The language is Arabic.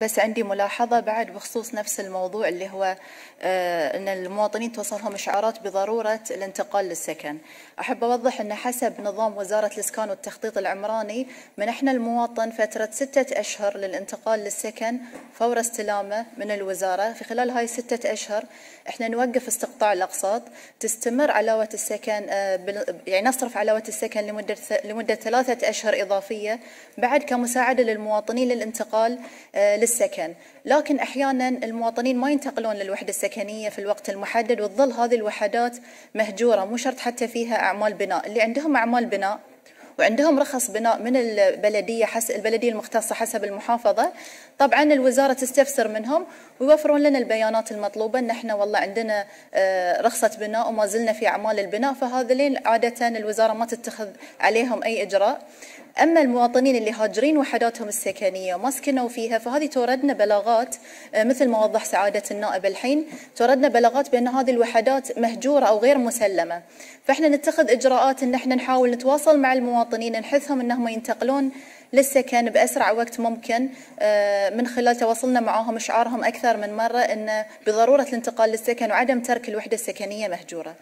بس عندي ملاحظة بعد بخصوص نفس الموضوع اللي هو آه، أن المواطنين توصلهم إشعارات بضرورة الانتقال للسكن أحب أوضح أن حسب نظام وزارة الإسكان والتخطيط العمراني منحنا المواطن فترة ستة أشهر للانتقال للسكن فور استلامه من الوزارة في خلال هاي ستة أشهر إحنا نوقف استقطاع الأقساط تستمر علاوة السكن آه، يعني نصرف علاوة السكن لمدة لمدة ثلاثة أشهر إضافية بعد كمساعدة للمواطنين للانتقال آه، السكن لكن أحيانا المواطنين ما ينتقلون للوحدة السكنية في الوقت المحدد وتظل هذه الوحدات مهجورة مو شرط حتى فيها أعمال بناء اللي عندهم أعمال بناء وعندهم رخص بناء من البلدية حس البلدية المختصة حسب المحافظة طبعا الوزارة تستفسر منهم ويوفرون لنا البيانات المطلوبة ان احنا والله عندنا آه، رخصة بناء وما زلنا في أعمال البناء فهذا لين عادة الوزارة ما تتخذ عليهم أي إجراء أما المواطنين اللي هاجرين وحداتهم السكنية وما سكنوا فيها فهذه توردنا بلاغات آه، مثل ما وضح سعادة النائب الحين توردنا بلاغات بأن هذه الوحدات مهجورة أو غير مسلمة فإحنا نتخذ إجراءات أن إحنا نحاول نتواصل مع المواطنين نحثهم أنهم ينتقلون للسكن بأسرع وقت ممكن آه، من خلال تواصلنا معهم شعارهم أكثر من مرة أن بضرورة الانتقال للسكن وعدم ترك الوحدة السكنية مهجورة